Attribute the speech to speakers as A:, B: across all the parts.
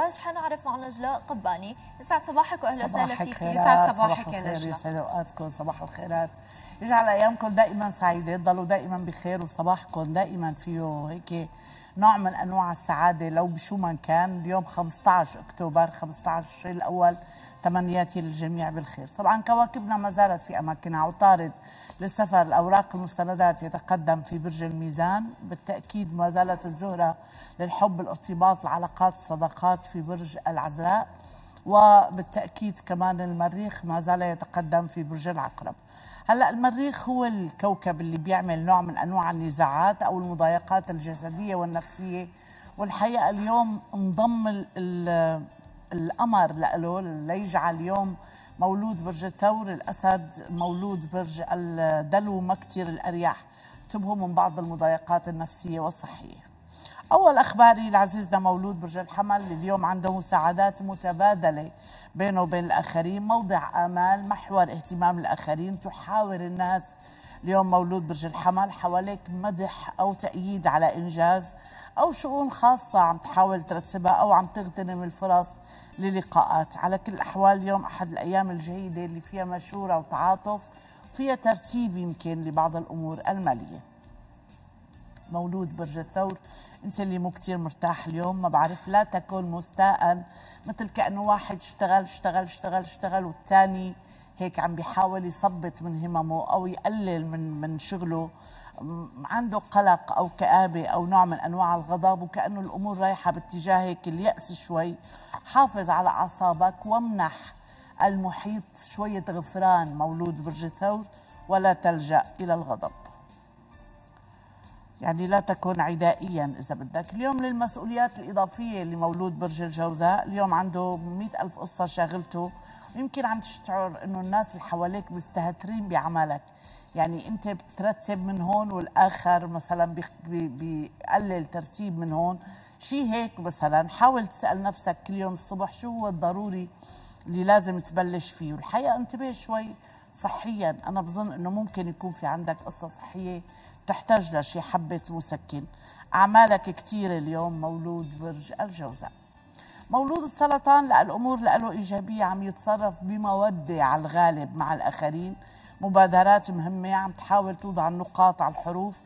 A: فراس حنعرف مع نجلاء قباني يسعد صباحك واهلا وسهلا فيك يسعد صباحك يا نجلاء يسعد اوقاتكم صباح الخيرات يجعل ايامكم دائما سعيده تضلوا دائما بخير وصباحكم دائما فيه هيك نوع من انواع السعاده لو بشو ما كان اليوم 15 اكتوبر 15 الشهر الاول تمنياتي للجميع بالخير طبعا كواكبنا ما زالت في أماكنها عطارد للسفر الأوراق المستندات يتقدم في برج الميزان بالتأكيد ما زالت الزهرة للحب الارتباط العلاقات الصداقات في برج العذراء وبالتأكيد كمان المريخ ما زال يتقدم في برج العقرب هلا المريخ هو الكوكب اللي بيعمل نوع من انواع النزاعات او المضايقات الجسديه والنفسيه والحقيقه اليوم انضم القمر له ليجعل يوم مولود برج الثور الأسد مولود برج الدلو ما كتير الأرياح تبهوا من بعض المضايقات النفسية والصحية أول أخباري لعزيزنا مولود برج الحمل اليوم عنده مساعدات متبادلة بينه وبين الآخرين موضع آمال محور اهتمام الآخرين تحاور الناس اليوم مولود برج الحمل حواليك مدح أو تأييد على إنجاز أو شؤون خاصة عم تحاول ترتبها أو عم تغتنم الفرص للقاءات على كل الأحوال اليوم أحد الأيام الجيدة اللي فيها مشورة وتعاطف فيها ترتيب يمكن لبعض الأمور المالية مولود برج الثور انت اللي مو كتير مرتاح اليوم ما بعرف لا تكن مستاء مثل كأنه واحد اشتغل اشتغل اشتغل اشتغل والتاني هيك عم بيحاول يثبت من هممه او يقلل من من شغله عنده قلق او كابه او نوع من انواع الغضب وكانه الامور رايحه باتجاه هيك الياس شوي حافظ على اعصابك وامنح المحيط شويه غفران مولود برج الثور ولا تلجا الى الغضب يعني لا تكن عدائيا إذا بدك اليوم للمسؤوليات الإضافية لمولود برج الجوزاء اليوم عنده مئة ألف قصة شاغلته يمكن عم تشعر انه الناس اللي حواليك مستهترين بعملك يعني انت بترتب من هون والاخر مثلا بيقلل ترتيب من هون شيء هيك مثلا حاول تسال نفسك كل يوم الصبح شو هو الضروري اللي لازم تبلش فيه والحقيقه انتبه شوي صحيا انا بظن انه ممكن يكون في عندك قصه صحيه تحتاج لشي حبه مسكن اعمالك كثيره اليوم مولود برج الجوزاء مولود السرطان لقى الامور له ايجابيه عم يتصرف بموده على الغالب مع الاخرين مبادرات مهمه عم تحاول توضع النقاط على الحروف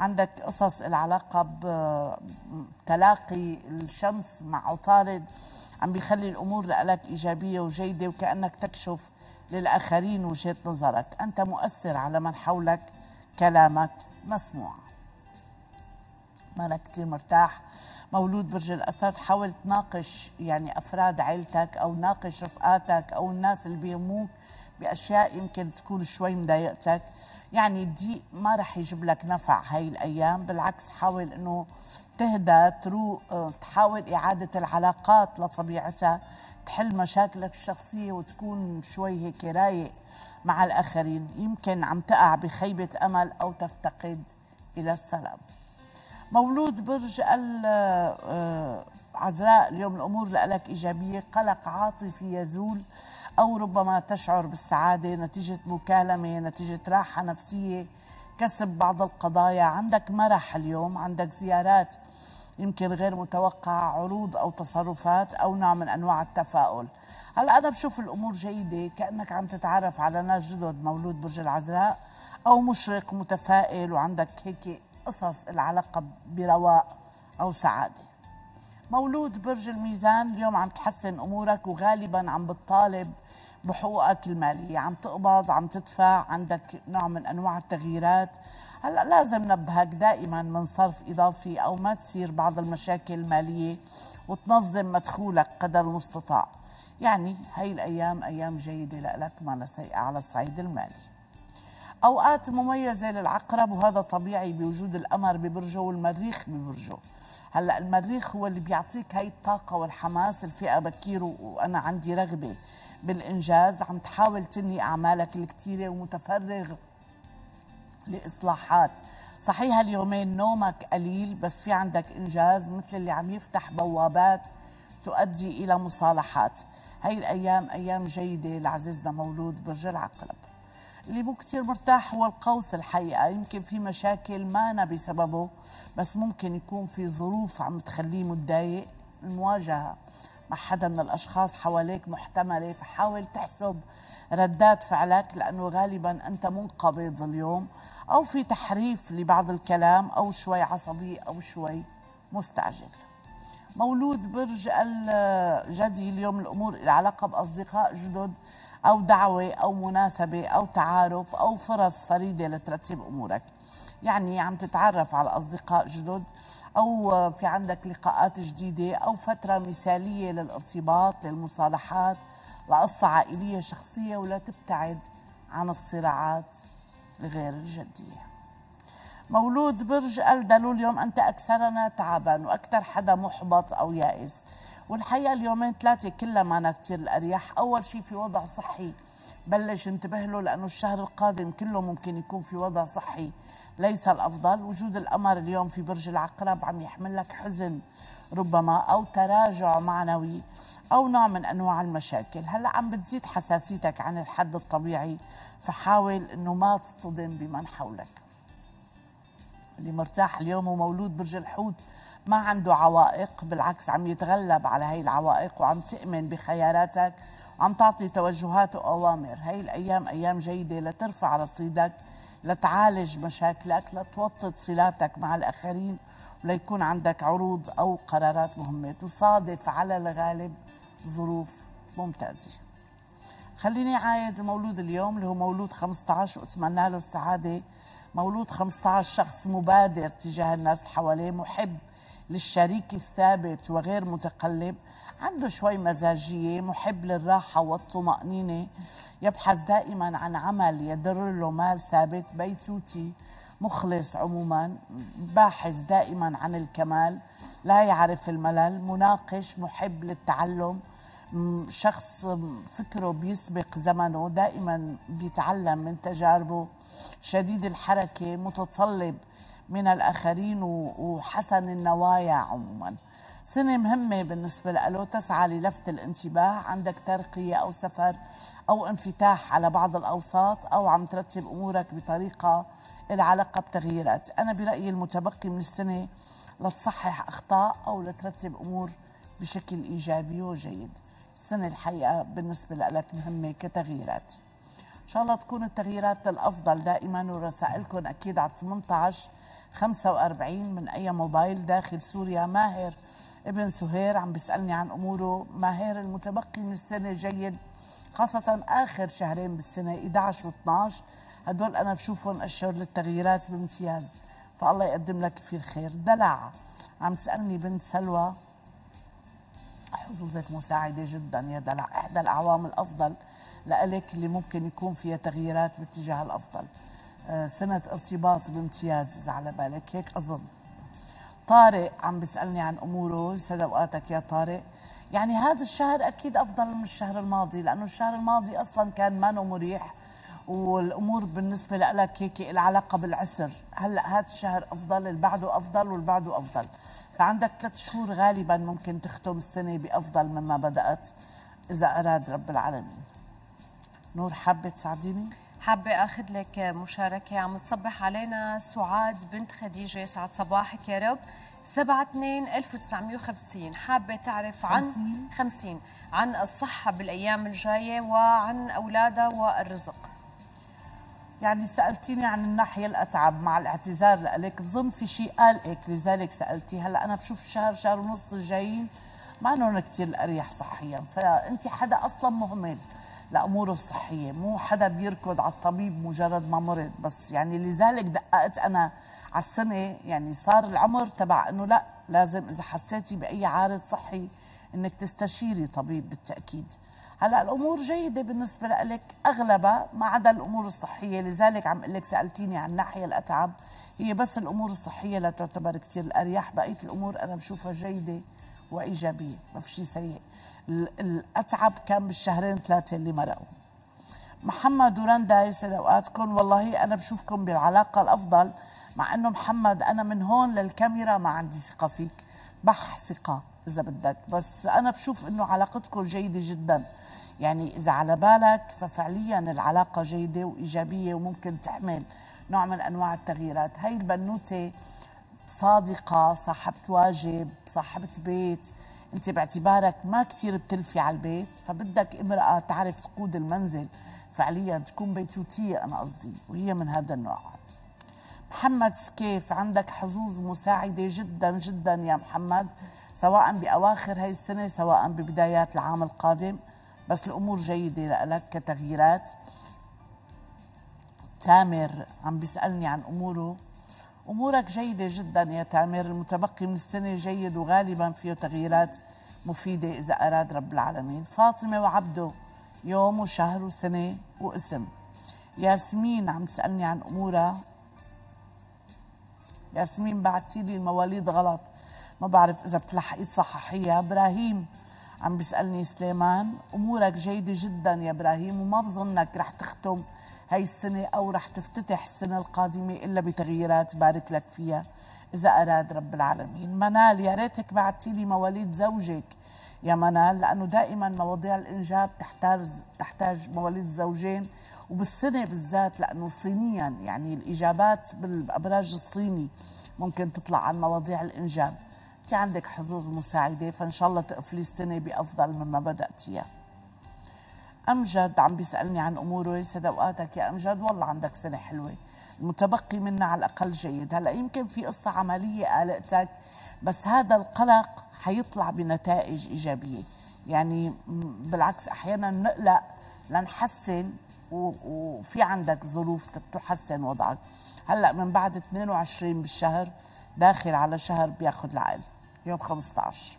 A: عندك قصص العلاقه بتلاقي الشمس مع عطارد عم بيخلي الامور لك ايجابيه وجيده وكانك تكشف للاخرين وجهه نظرك انت مؤثر على من حولك كلامك مسموع مالك كثير مرتاح مولود برج الأسد حاول تناقش يعني أفراد عيلتك أو ناقش رفقاتك أو الناس اللي بيهموك بأشياء يمكن تكون شوي مضايقتك يعني الضيق ما رح يجيب لك نفع هاي الأيام بالعكس حاول أنه تهدى تروق آه، تحاول إعادة العلاقات لطبيعتها تحل مشاكلك الشخصية وتكون شوي هيك رايق مع الآخرين يمكن عم تقع بخيبة أمل أو تفتقد إلى السلام مولود برج العذراء آه، اليوم الأمور لك إيجابية قلق عاطفي يزول أو ربما تشعر بالسعادة نتيجة مكالمة نتيجة راحة نفسية كسب بعض القضايا عندك مرح اليوم عندك زيارات يمكن غير متوقعة عروض أو تصرفات أو نوع من أنواع التفاؤل هلا أنا بشوف الأمور جيدة كأنك عم تتعرف على ناس جدد مولود برج العذراء أو مشرق متفائل وعندك هيك قصص العلاقة برواء أو سعادة مولود برج الميزان اليوم عم تحسن أمورك وغالبا عم بتطالب بحقوقك المالية عم تقبض عم تدفع عندك نوع من أنواع التغييرات هلا لازم نبهك دائما من صرف إضافي أو ما تصير بعض المشاكل المالية وتنظم مدخولك قدر المستطاع يعني هاي الأيام أيام جيدة لك ما سيئة على الصعيد المالي أوقات مميزة للعقرب وهذا طبيعي بوجود القمر ببرجه والمريخ ببرجه هلا المريخ هو اللي بيعطيك هاي الطاقة والحماس الفئة بكير وأنا عندي رغبة بالإنجاز عم تحاول تني أعمالك الكتيرة ومتفرغ لإصلاحات صحيح هاليومين نومك قليل بس في عندك إنجاز مثل اللي عم يفتح بوابات تؤدي إلى مصالحات هاي الأيام أيام جيدة لعزيزنا مولود برج العقرب اللي مو كثير مرتاح هو القوس الحقيقة يمكن في مشاكل ما أنا بسببه بس ممكن يكون في ظروف عم تخليه متضايق المواجهة مع حدا من الأشخاص حواليك محتملة فحاول تحسب ردات فعلك لأنه غالبا أنت منقبض اليوم أو في تحريف لبعض الكلام أو شوي عصبي أو شوي مستعجل مولود برج الجدي اليوم الأمور العلاقة بأصدقاء جدد أو دعوة أو مناسبة أو تعارف أو فرص فريدة لترتيب أمورك يعني عم تتعرف على أصدقاء جدد أو في عندك لقاءات جديدة أو فترة مثالية للارتباط للمصالحات لقصة عائلية شخصية ولا تبتعد عن الصراعات الغير الجدية مولود برج الدلو اليوم أنت أكثرنا تعبا وأكثر حدا محبط أو يائس والحقيقه اليومين ثلاثه كلها معنا كثير الاريح اول شيء في وضع صحي بلش انتبه له لانه الشهر القادم كله ممكن يكون في وضع صحي ليس الافضل وجود القمر اليوم في برج العقرب عم يحمل لك حزن ربما او تراجع معنوي او نوع من انواع المشاكل هلا عم بتزيد حساسيتك عن الحد الطبيعي فحاول انه ما تصطدم بمن حولك اللي مرتاح اليوم ومولود برج الحوت ما عنده عوائق بالعكس عم يتغلب على هاي العوائق وعم تؤمن بخياراتك وعم تعطي توجهات وأوامر هاي الأيام أيام جيدة لترفع رصيدك لتعالج مشاكلك لتوطد صلاتك مع الآخرين وليكون عندك عروض أو قرارات مهمة تصادف على الغالب ظروف ممتازة خليني عايد المولود اليوم اللي هو مولود 15 وأتمنى له السعادة مولود 15 شخص مبادر تجاه الناس اللي حواليه محب للشريك الثابت وغير متقلب عنده شوي مزاجية محب للراحة والطمأنينة يبحث دائما عن عمل يدر له مال ثابت بيتوتي مخلص عموما باحث دائما عن الكمال لا يعرف الملل مناقش محب للتعلم شخص فكره بيسبق زمنه دائما بيتعلم من تجاربه شديد الحركة متطلب من الآخرين وحسن النوايا عموما سنة مهمة بالنسبة له تسعى للفت الانتباه عندك ترقية أو سفر أو انفتاح على بعض الأوساط أو عم ترتب أمورك بطريقة العلاقة بتغييرات أنا برأيي المتبقي من السنة لتصحح أخطاء أو لترتب أمور بشكل إيجابي وجيد السنة الحقيقة بالنسبة لك مهمة كتغييرات إن شاء الله تكون التغييرات الأفضل دائما ورسائلكم أكيد على 18 45 من أي موبايل داخل سوريا ماهر ابن سهير عم بيسألني عن أموره ماهر المتبقي من السنة جيد خاصة آخر شهرين بالسنة 11 و 12 هدول أنا بشوفهم أشهر للتغييرات بامتياز فالله يقدم لك في الخير دلع عم تسألني بنت سلوى حظوظك مساعدة جدا يا دلع إحدى الأعوام الأفضل لألك اللي ممكن يكون فيها تغييرات باتجاه الأفضل سنة ارتباط بامتياز إذا على بالك هيك أظن طارق عم بيسألني عن أموره يسعد أوقاتك يا طارق يعني هذا الشهر أكيد أفضل من الشهر الماضي لأنه الشهر الماضي أصلا كان مانو مريح والأمور بالنسبة لك هيك العلاقة بالعسر هلأ هذا الشهر أفضل اللي بعده أفضل واللي بعده أفضل فعندك ثلاث شهور غالبا ممكن تختم السنة بأفضل مما بدأت إذا أراد رب العالمين نور حابة تساعديني؟ حابة أخذ لك مشاركة عم تصبح علينا سعاد بنت خديجة يسعد صباحك يا رب 7 2 1950 حابة تعرف عن 50. 50 عن الصحة بالأيام الجاية وعن أولادها والرزق يعني سألتيني عن الناحية الأتعب مع الاعتذار لك بظن في شيء قال قلقك لذلك سألتي هلا أنا بشوف شهر شهر ونص الجايين ما نون كثير الأريح صحيا فأنت حدا أصلا مهمل لاموره الصحيه مو حدا بيركض على الطبيب مجرد ما مرض بس يعني لذلك دققت انا على السنه يعني صار العمر تبع انه لا لازم اذا حسيتي باي عارض صحي انك تستشيري طبيب بالتاكيد هلا الامور جيده بالنسبه لك اغلبها ما عدا الامور الصحيه لذلك عم اقول لك سالتيني عن الناحيه الاتعب هي بس الامور الصحيه لا تعتبر كثير الاريح بقيه الامور انا بشوفها جيده وايجابيه ما في شيء سيء الأتعب كان بالشهرين ثلاثة اللي مرقوا محمد ورندا يسعد اوقاتكم والله انا بشوفكم بالعلاقه الافضل مع انه محمد انا من هون للكاميرا ما عندي ثقه فيك بح ثقه اذا بدك بس انا بشوف انه علاقتكم جيده جدا يعني اذا على بالك ففعليا العلاقه جيده وايجابيه وممكن تحمل نوع من انواع التغييرات هاي البنوته صادقه صاحبه واجب صاحبه بيت انت باعتبارك ما كثير بتلفي على البيت فبدك امراه تعرف تقود المنزل فعليا تكون بيتوتيه انا قصدي وهي من هذا النوع محمد سكيف عندك حظوظ مساعده جدا جدا يا محمد سواء باواخر هاي السنه سواء ببدايات العام القادم بس الامور جيده لك كتغييرات تامر عم بيسالني عن اموره امورك جيده جدا يا تامر المتبقي من السنه جيد وغالبا فيه تغييرات مفيده اذا اراد رب العالمين فاطمه وعبده يوم وشهر وسنه واسم ياسمين عم تسالني عن امورها ياسمين بعتي لي المواليد غلط ما بعرف اذا بتلحقي تصححيها ابراهيم عم بيسالني سليمان امورك جيده جدا يا ابراهيم وما بظنك رح تختم هاي السنة أو رح تفتتح السنة القادمة إلا بتغييرات بارك لك فيها إذا أراد رب العالمين منال يا ريتك بعتي لي مواليد زوجك يا منال لأنه دائما مواضيع الإنجاب تحتاج تحتاج مواليد زوجين وبالسنة بالذات لأنه صينيا يعني الإجابات بالأبراج الصيني ممكن تطلع عن مواضيع الإنجاب أنت عندك حظوظ مساعدة فإن شاء الله تقفلي السنة بأفضل مما بدأتيها امجد عم بيسالني عن اموره يسعد اوقاتك يا امجد والله عندك سنه حلوه المتبقي منا على الاقل جيد هلا يمكن في قصه عمليه قلقتك بس هذا القلق حيطلع بنتائج ايجابيه يعني بالعكس احيانا نقلق لنحسن وفي عندك ظروف تحسن وضعك هلا من بعد 22 بالشهر داخل على شهر بياخذ العقل يوم 15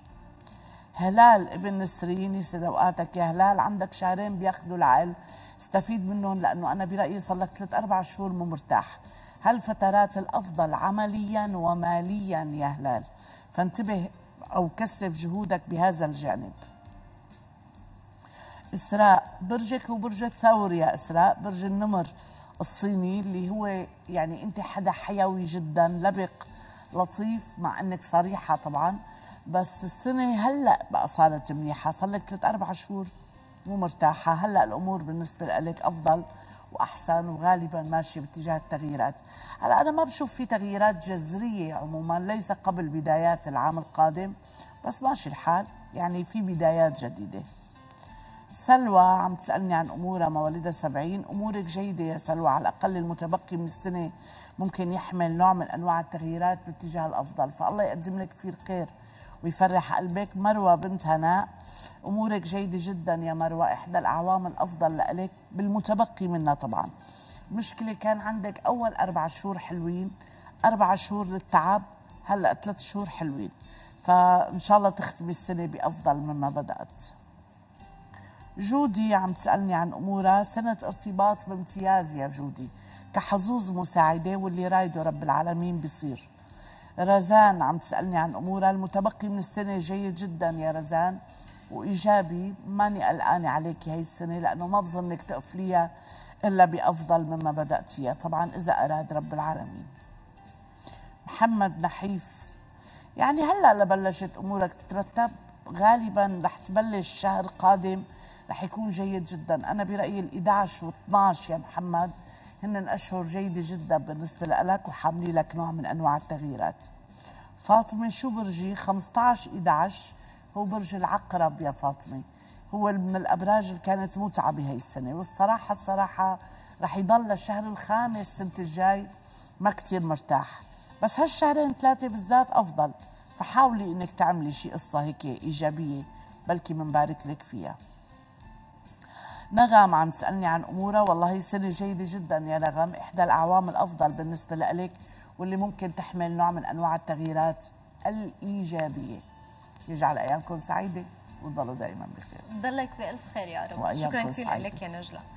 A: هلال ابن نسرين يسعد اوقاتك يا هلال عندك شهرين بياخذوا العقل استفيد منهم لانه انا برايي صار لك ثلاث اربع شهور مو مرتاح هالفترات الافضل عمليا وماليا يا هلال فانتبه او كثف جهودك بهذا الجانب اسراء برجك وبرج الثور يا اسراء برج النمر الصيني اللي هو يعني انت حدا حيوي جدا لبق لطيف مع انك صريحه طبعا بس السنه هلا بقى صارت منيحه صار لك ثلاث اربع شهور مو مرتاحه هلا الامور بالنسبه لك افضل واحسن وغالبا ماشيه باتجاه التغييرات هلا انا ما بشوف في تغييرات جذريه عموما ليس قبل بدايات العام القادم بس ماشي الحال يعني في بدايات جديده سلوى عم تسألني عن أمورها مواليدها سبعين أمورك جيدة يا سلوى على الأقل المتبقي من السنة ممكن يحمل نوع من أنواع التغييرات باتجاه الأفضل فالله يقدم لك كثير الخير ويفرح قلبك مروه بنت هناء امورك جيده جدا يا مروه احدى الاعوام الافضل لإلك بالمتبقي منها طبعا مشكله كان عندك اول اربع شهور حلوين اربع شهور للتعب هلا ثلاث شهور حلوين فان شاء الله تختمي السنه بافضل مما بدات جودي عم تسالني عن امورها سنه ارتباط بامتياز يا جودي كحظوظ مساعده واللي رايده رب العالمين بصير رزان عم تسألني عن أمورها المتبقي من السنة جيد جدا يا رزان وإيجابي ماني قلقانة عليك هاي السنة لأنه ما بظنك تقفليها إلا بأفضل مما بدأت فيها طبعا إذا أراد رب العالمين محمد نحيف يعني هلا لبلشت امورك تترتب غالبا رح تبلش شهر قادم رح يكون جيد جدا انا برايي ال11 وال12 يا محمد هن أشهر جيدة جدا بالنسبة لك وحاملين لك نوع من أنواع التغييرات فاطمة شو برجي 15 11 هو برج العقرب يا فاطمة هو من الأبراج اللي كانت متعة بهي السنة والصراحة الصراحة رح يضل للشهر الخامس السنة الجاي ما كثير مرتاح بس هالشهرين ثلاثة بالذات أفضل فحاولي إنك تعملي شيء قصة هيك إيجابية بلكي منبارك لك فيها نغم عم تسالني عن امورها والله سنه جيده جدا يا نغم احدى الاعوام الافضل بالنسبه لك واللي ممكن تحمل نوع من انواع التغييرات الايجابيه يجعل ايامكم سعيده وتضلوا دائما بخير ضلك بالف خير يا رب شكرا كثير لك يا نجله